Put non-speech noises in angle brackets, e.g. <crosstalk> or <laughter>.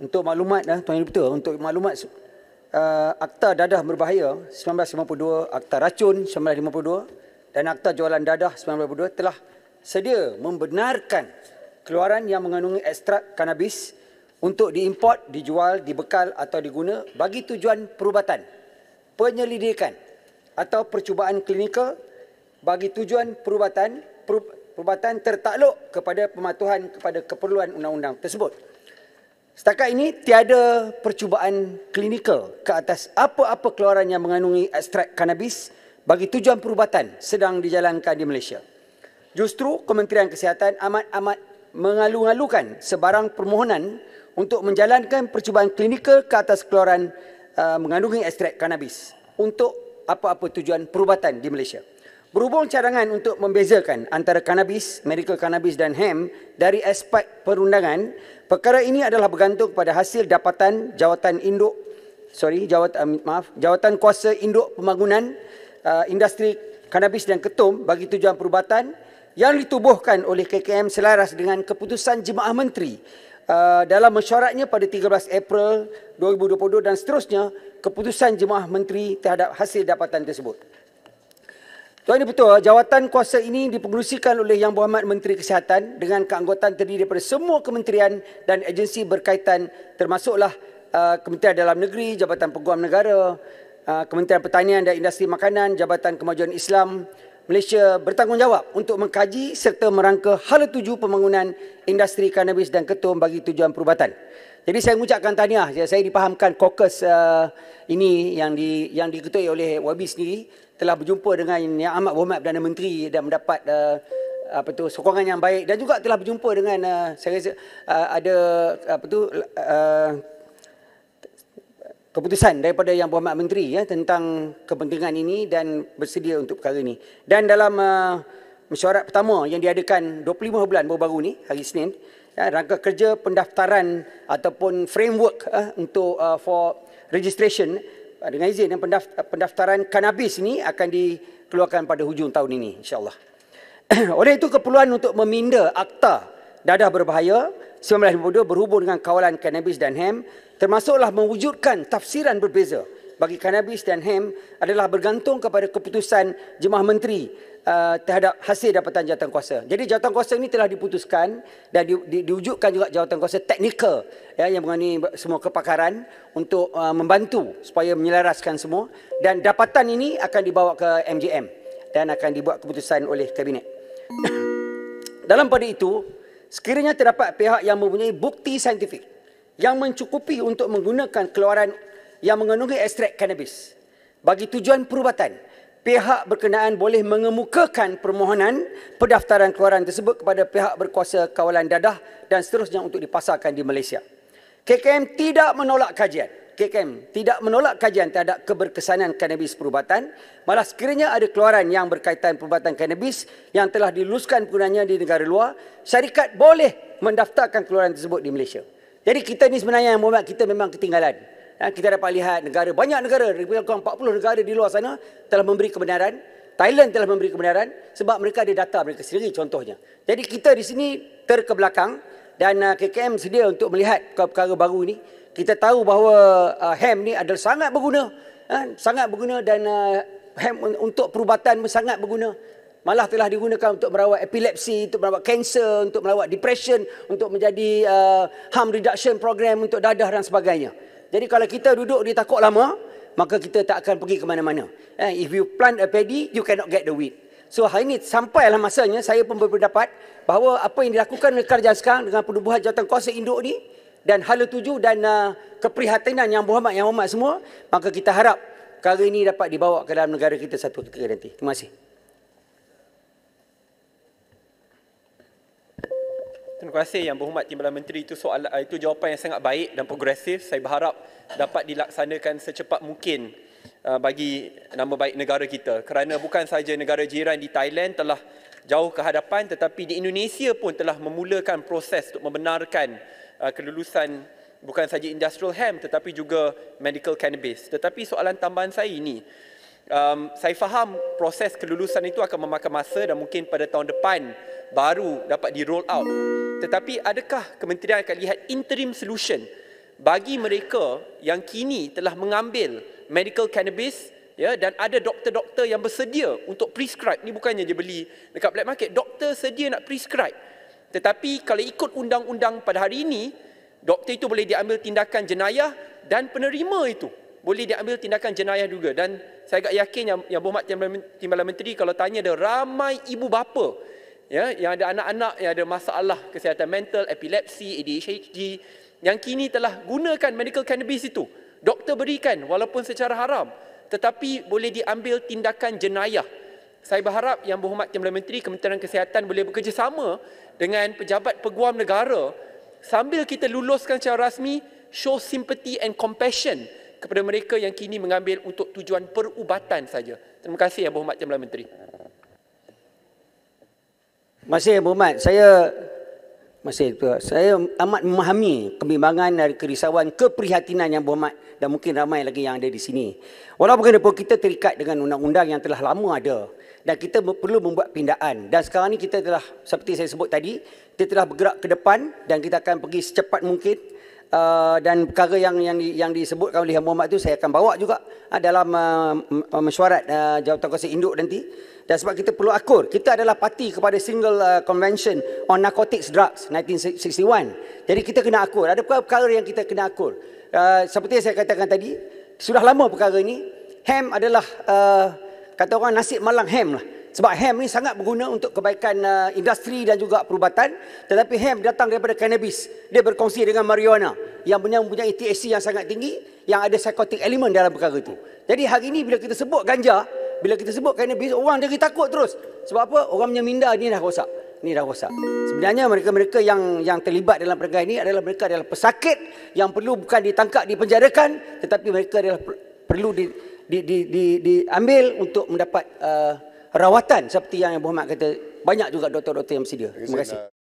untuk maklumat eh, tuan Dr. untuk maklumat uh, akta dadah berbahaya 1952 akta racun 1952 dan akta jualan dadah 1952 telah sedia membenarkan keluaran yang mengandungi ekstrak kanabis untuk diimport, dijual, dibekal atau diguna bagi tujuan perubatan, penyelidikan atau percubaan klinikal bagi tujuan perubatan perubatan tertakluk kepada pematuhan kepada keperluan undang-undang tersebut. Setakat ini tiada percubaan klinikal ke atas apa-apa keluaran yang mengandungi ekstrak kanabis bagi tujuan perubatan sedang dijalankan di Malaysia. Justru Kementerian Kesihatan amat-amat mengalu-alukan sebarang permohonan untuk menjalankan percubaan klinikal ke atas keluaran uh, mengandungi ekstrak kanabis untuk apa-apa tujuan perubatan di Malaysia. Berhubung cadangan untuk membezakan antara kanabis, medical kanabis dan hem dari aspek perundangan, perkara ini adalah bergantung pada hasil dapatan jawatan induk sorry jawatan um, maaf jawatan kuasa induk pembangunan uh, industri kanabis dan ketum bagi tujuan perubatan yang ditubuhkan oleh KKM selaras dengan keputusan Jemaah Menteri uh, dalam mesyuaratnya pada 13 April 2022 dan seterusnya keputusan Jemaah Menteri terhadap hasil dapatan tersebut. Tuan ini betul, jawatan kuasa ini dipengerusikan oleh Yang Berhormat Menteri Kesihatan dengan keanggotaan terdiri daripada semua kementerian dan agensi berkaitan termasuklah uh, Kementerian Dalam Negeri, Jabatan Peguam Negara, uh, Kementerian Pertanian dan Industri Makanan, Jabatan Kemajuan Islam, Malaysia bertanggungjawab untuk mengkaji serta merangka hala tuju pembangunan industri kanabis dan ketum bagi tujuan perubatan. Jadi saya mengucapkan tahniah. Saya dipahamkan kokus uh, ini yang di yang diketuai oleh WB sendiri telah berjumpa dengan Yang Amat Berhormat Perdana Menteri dan mendapat uh, apa tu sokongan yang baik dan juga telah berjumpa dengan uh, saya rasa, uh, ada apa tu uh, keputusan daripada Yang Berhormat Menteri ya tentang kepentingan ini dan bersedia untuk perkara ini. Dan dalam uh, mesyuarat pertama yang diadakan 25 bulan baru-baru ni hari Senin ya, rangka kerja pendaftaran ataupun framework uh, untuk uh, for registration uh, dengan izin yang pendaft- pendaftaran kanabis ini akan dikeluarkan pada hujung tahun ini insyaallah. <clears throat> Oleh itu keperluan untuk meminda akta dadah berbahaya 1952 berhubung dengan kawalan kanabis dan hem termasuklah mewujudkan tafsiran berbeza bagi kanabis dan hem adalah bergantung kepada keputusan jemaah menteri uh, terhadap hasil dapatan jawatan kuasa. Jadi jawatan kuasa ini telah diputuskan dan di, di, diwujudkan juga jawatan kuasa teknikal ya, yang mengenai semua kepakaran untuk uh, membantu supaya menyelaraskan semua dan dapatan ini akan dibawa ke MJM dan akan dibuat keputusan oleh kabinet. <coughs> Dalam pada itu, sekiranya terdapat pihak yang mempunyai bukti saintifik yang mencukupi untuk menggunakan keluaran yang mengandungi ekstrak kanabis. Bagi tujuan perubatan, pihak berkenaan boleh mengemukakan permohonan pendaftaran keluaran tersebut kepada pihak berkuasa kawalan dadah dan seterusnya untuk dipasarkan di Malaysia. KKM tidak menolak kajian. KKM tidak menolak kajian terhadap keberkesanan kanabis perubatan. Malah sekiranya ada keluaran yang berkaitan perubatan kanabis yang telah diluluskan penggunanya di negara luar, syarikat boleh mendaftarkan keluaran tersebut di Malaysia. Jadi kita ni sebenarnya yang kita memang ketinggalan. Ha, kita dapat lihat negara banyak negara lebih kurang 40 negara di luar sana telah memberi kebenaran Thailand telah memberi kebenaran sebab mereka ada data mereka sendiri contohnya jadi kita di sini terkebelakang dan uh, KKM sedia untuk melihat perkara baru ini kita tahu bahawa ham uh, ni adalah sangat berguna ha, sangat berguna dan ham uh, untuk perubatan sangat berguna malah telah digunakan untuk merawat epilepsi untuk merawat kanser untuk merawat depression untuk menjadi harm reduction program untuk dadah dan sebagainya jadi kalau kita duduk di takuk lama, maka kita tak akan pergi ke mana-mana. Eh, if you plant a paddy, you cannot get the wheat. So hari ini sampai lah masanya saya pun berpendapat bahawa apa yang dilakukan oleh kerajaan sekarang dengan penubuhan jawatan kuasa induk ni dan hala tuju dan uh, keprihatinan yang berhormat yang hormat semua, maka kita harap perkara ini dapat dibawa ke dalam negara kita satu ketika nanti. Terima kasih. terima kasih yang berhormat Timbalan Menteri itu soal ah, itu jawapan yang sangat baik dan progresif. Saya berharap dapat dilaksanakan secepat mungkin ah, bagi nama baik negara kita. Kerana bukan saja negara jiran di Thailand telah jauh ke hadapan tetapi di Indonesia pun telah memulakan proses untuk membenarkan ah, kelulusan bukan saja industrial hemp tetapi juga medical cannabis. Tetapi soalan tambahan saya ini, um, saya faham proses kelulusan itu akan memakan masa dan mungkin pada tahun depan baru dapat di roll out. Tetapi adakah kementerian akan lihat interim solution bagi mereka yang kini telah mengambil medical cannabis ya dan ada doktor-doktor yang bersedia untuk prescribe Ini bukannya dia beli dekat black market doktor sedia nak prescribe tetapi kalau ikut undang-undang pada hari ini doktor itu boleh diambil tindakan jenayah dan penerima itu boleh diambil tindakan jenayah juga dan saya agak yakin yang yang Bumat Timbalan Menteri kalau tanya ada ramai ibu bapa ya yang ada anak-anak yang ada masalah kesihatan mental epilepsi ADHD yang kini telah gunakan medical cannabis itu doktor berikan walaupun secara haram tetapi boleh diambil tindakan jenayah saya berharap yang berhormat Timbalan Menteri Kementerian Kesihatan boleh bekerjasama dengan pejabat peguam negara sambil kita luluskan secara rasmi show sympathy and compassion kepada mereka yang kini mengambil untuk tujuan perubatan saja. Terima kasih yang berhormat Timbalan Menteri. Masih berhormat, saya masih itu. Saya amat memahami kebimbangan dan kerisauan, keprihatinan yang berhormat dan mungkin ramai lagi yang ada di sini. Walaupun kita terikat dengan undang-undang yang telah lama ada dan kita perlu membuat pindaan dan sekarang ni kita telah seperti saya sebut tadi kita telah bergerak ke depan dan kita akan pergi secepat mungkin Uh, dan perkara yang yang yang disebutkan oleh Muhammad itu saya akan bawa juga uh, dalam uh, mesyuarat uh, jawatan kuasa induk nanti dan sebab kita perlu akur kita adalah parti kepada single uh, convention on narcotics drugs 1961 jadi kita kena akur ada perkara yang kita kena akur uh, seperti yang saya katakan tadi sudah lama perkara ini ham adalah uh, kata orang nasi malang ham lah. Sebab ham ni sangat berguna untuk kebaikan uh, industri dan juga perubatan. Tetapi ham datang daripada cannabis. Dia berkongsi dengan marijuana yang punya punya THC yang sangat tinggi yang ada psychotic element dalam perkara itu. Jadi hari ini bila kita sebut ganja, bila kita sebut cannabis, orang jadi takut terus. Sebab apa? Orang punya minda ni dah rosak. Ni dah rosak. Sebenarnya mereka-mereka yang yang terlibat dalam perkara ini adalah mereka adalah pesakit yang perlu bukan ditangkap, dipenjarakan. Tetapi mereka adalah perlu di, diambil di, di, di untuk mendapat uh, rawatan seperti yang Muhammad kata banyak juga doktor-doktor yang bersedia. Terima kasih.